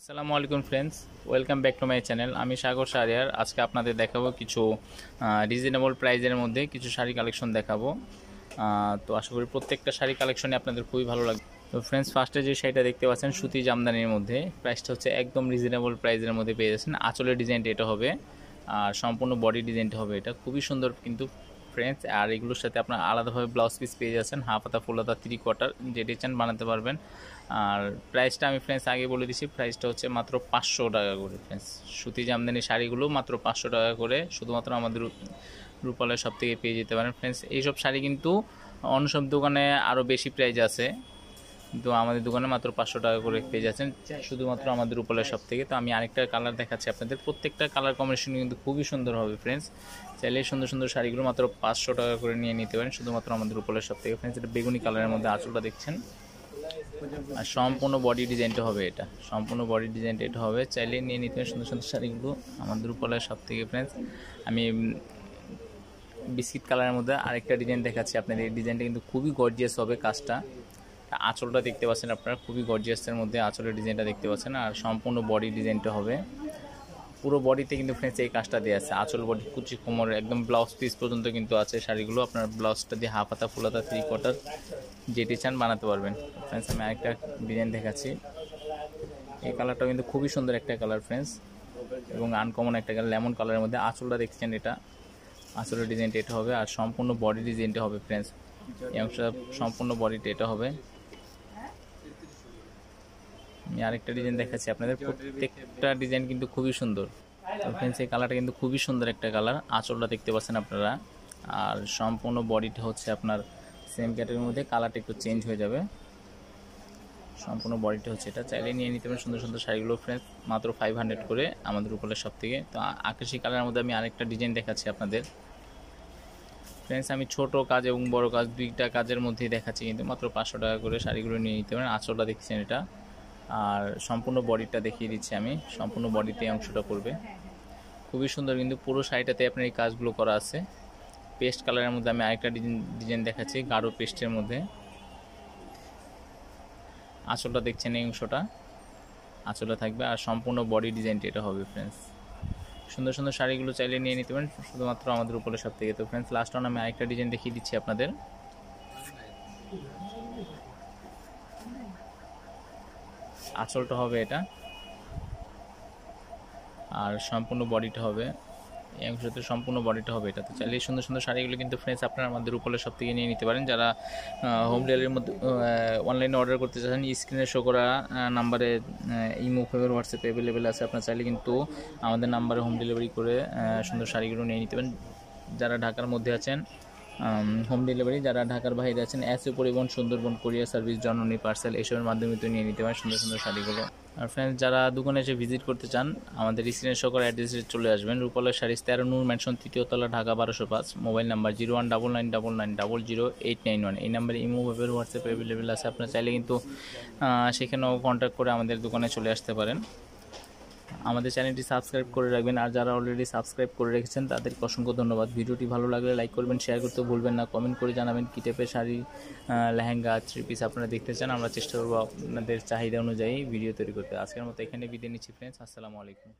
আসসালামু আলাইকুম friends welcome back to my channel আমি সাগর সারিয়ার আজকে আপনাদের দেখাবো কিছু রিজনেবল প্রাইজের মধ্যে কিছু শাড়ি কালেকশন দেখাবো তো আশা করি প্রত্যেকটা শাড়ি কালেকশনে আপনাদের খুবই ভালো লাগবে তো ফ্রেন্ডস ফার্স্টে যে শাড়িটা দেখতে পাচ্ছেন সুতি জামদানির মধ্যে প্রাইসটা হচ্ছে একদম রিজনেবল প্রাইজের মধ্যে পেয়ে যাচ্ছেন আঁচলের ডিজাইনটা এটা হবে আর সম্পূর্ণ বডি ডিজাইনটা হবে এটা খুবই সুন্দর কিন্তু ফ্রেঞ্চ আর এগুলোর সাথে আপনার আলাদাভাবে ব্লাউজ পিস পেয়ে যাচ্ছেন হাফ হাতা ফুল হাতা থ্রি কোয়ার্টার যেটি চান বানাতে পারবেন আর প্রাইসটা আমি ফ্রেন্স আগে বলে দিছি প্রাইসটা হচ্ছে মাত্র পাঁচশো টাকা করে ফ্রেন্ডস সুতি জামদানি শাড়িগুলো মাত্র পাঁচশো টাকা করে শুধুমাত্র আমাদের রূপালয় সব থেকে পেয়ে যেতে পারেন ফ্রেন্ডস এইসব শাড়ি কিন্তু অন্য সব দোকানে আরও বেশি প্রাইস আছে তো আমাদের দোকানে মাত্র পাঁচশো টাকা করে পেয়ে যাচ্ছেন শুধুমাত্র আমাদের উপলের সব থেকে তো আমি আরেকটা কালার দেখাচ্ছি আপনাদের প্রত্যেকটা কালার কম্বিনেশন কিন্তু খুবই সুন্দর হবে ফ্রেন্ডস চাইলে সুন্দর সুন্দর শাড়িগুলো মাত্র পাঁচশো টাকা করে নিয়ে নিতে পারেন শুধুমাত্র আমাদের উপলের সব থেকে ফ্রেন্ডস এটা বেগুনি কালারের মধ্যে আঁচলটা দেখছেন আর সম্পূর্ণ বডি ডিজাইনটা হবে এটা সম্পূর্ণ বডি ডিজাইনটা এটা হবে চাইলে নিয়ে নিতে পারেন সুন্দর সুন্দর শাড়িগুলো আমাদের উপলের সব থেকে ফ্রেন্ডস আমি বিস্কিট কালারের মধ্যে আরেকটা ডিজাইন দেখাচ্ছি আপনাদের এই ডিজাইনটা কিন্তু খুবই গর্জিয়াস হবে কাজটা আঁচলটা দেখতে পাচ্ছেন আপনারা খুবই গর্জিয়াসের মধ্যে আঁচলের ডিজাইনটা দেখতে পাচ্ছেন আর সম্পূর্ণ বডি ডিজাইনটা হবে পুরো বডিতে কিন্তু ফ্রেন্ডস এই কাজটা দেওয়া আছে আঁচল বডি কুচি কোমর একদম ব্লাউজ পিস পর্যন্ত কিন্তু আছে শাড়িগুলো আপনার ব্লাউজটা দিয়ে হাফ হাতা ফুল হাতা থ্রি কোয়ার্টার যেটি চান বানাতে পারবেন ফ্রেন্ডস আমি আরেকটা ডিজাইন দেখাচ্ছি এই কালারটাও কিন্তু খুবই সুন্দর একটা কালার ফ্রেন্ডস এবং আনকমন একটা কালার লেমন কালারের মধ্যে আঁচলটা দেখছেন এটা আঁচলের ডিজাইনটা এটা হবে আর সম্পূর্ণ বডি ডিজাইনটা হবে ফ্রেন্ডস এই অংশটা সম্পূর্ণ বডিটা এটা হবে আমি আরেকটা ডিজাইন দেখাচ্ছি আপনাদের প্রত্যেকটা ডিজাইন কিন্তু খুবই সুন্দর ফ্রেন্ডস এই কালারটা কিন্তু খুবই সুন্দর একটা কালার আঁচলটা দেখতে পাচ্ছেন আপনারা আর সম্পূর্ণ বডিটা হচ্ছে আপনার সেম ক্যাটের মধ্যে কালারটা একটু চেঞ্জ হয়ে যাবে সম্পূর্ণ বডিটা হচ্ছে এটা চাইলে নিয়ে নিতে পারেন সুন্দর সুন্দর শাড়িগুলো ফ্রেন্ডস মাত্র ফাইভ হান্ড্রেড করে আমাদের উপরের সব থেকে তো আকাশি কালারের মধ্যে আমি আরেকটা ডিজাইন দেখাচ্ছি আপনাদের ফ্রেন্ডস আমি ছোট কাজ এবং বড় কাজ দুইটা কাজের মধ্যেই দেখাচ্ছি কিন্তু মাত্র পাঁচশো টাকা করে শাড়িগুলো নিয়ে নিতে পারেন আঁচলটা দেখছেন এটা আর সম্পূর্ণ বডিটা দেখিয়ে দিচ্ছি আমি সম্পূর্ণ বডিতে অংশটা করবে খুবই সুন্দর কিন্তু পুরো শাড়িটাতে আপনার এই কাজগুলো করা আছে পেস্ট কালারের মধ্যে আমি আরেকটা ডিজাইন ডিজাইন দেখাচ্ছি গাঢ় পেস্টের মধ্যে আঁচলটা দেখছেন এই অংশটা আঁচলটা থাকবে আর সম্পূর্ণ বডি ডিজাইনটি এটা হবে ফ্রেন্ডস সুন্দর সুন্দর শাড়িগুলো চাইলে নিয়ে নিতে পারেন শুধুমাত্র আমাদের উপরে সব থেকে তো ফ্রেন্ডস লাস্ট অন আমি আরেকটা ডিজাইন দেখিয়ে দিচ্ছি আপনাদের আঁচলটা হবে এটা আর সম্পূর্ণ বডিটা হবে একসাথে সম্পূর্ণ বডিটা হবে এটাতে তো চাইলে সুন্দর সুন্দর শাড়িগুলো কিন্তু ফ্রেন্ডস আপনারা আমাদের রূপলের সব থেকে নিয়ে নিতে পারেন যারা হোম ডেলিভারির মধ্যে অনলাইনে অর্ডার করতে চাচ্ছেন স্ক্রিনে শো করা নাম্বারে ইমো ফেভার হোয়াটসঅ্যাপে অ্যাভেলেবেল আছে আপনারা চাইলে কিন্তু আমাদের নাম্বারে হোম ডেলিভারি করে সুন্দর শাড়িগুলো নিয়ে নিতে পারেন যারা ঢাকার মধ্যে আছেন হোম ডেলিভারি যারা ঢাকার বাইরে আছেন SA Paribahan Sundarban courier service Janani parcel এসবের মাধ্যমে তুই নিয়ে নিতে পারেন সুন্দর সুন্দর শাড়িগুলো আর ফ্রেন্ডস যারা দোকানে এসে ভিজিট করতে চান আমাদের স্ক্রিনের সকল অ্যাড্রেসে চলে আসবেন রূপালের শাড়ি তেরো নূর ম্যানশন তৃতীয়তলা ঢাকা বারোশো পাঁচ mobile number zero one double nine double nine double zero eight nine one এই নাম্বারে ইমো ভাবের হোয়াটসঅ্যাপ অ্যাভেলেবেল আছে আপনার চাইলে কিন্তু সেখানেও কন্ট্যাক্ট করে আমাদের দোকানে চলে আসতে পারেন আমাদের চ্যানেলটি সাবস্ক্রাইব করে রাখবেন আর যারা অলরেডি সাবস্ক্রাইব করে রেখেছেন তাদেরকে অসংখ্য ধন্যবাদ ভিডিওটি ভালো লাগলে লাইক করবেন শেয়ার করতে ভুলবেন না কমেন্ট করে জানাবেন কী টাইপের শাড়ি লেহেঙ্গা থ্রি পিস আপনারা দেখতে চান আমরা চেষ্টা করবো আপনাদের চাহিদা অনুযায়ী ভিডিও তৈরি করতে আজকের মতো এখানে বিদায় নিচ্ছি ফ্রেন্ডস আসসালামু আলাইকুম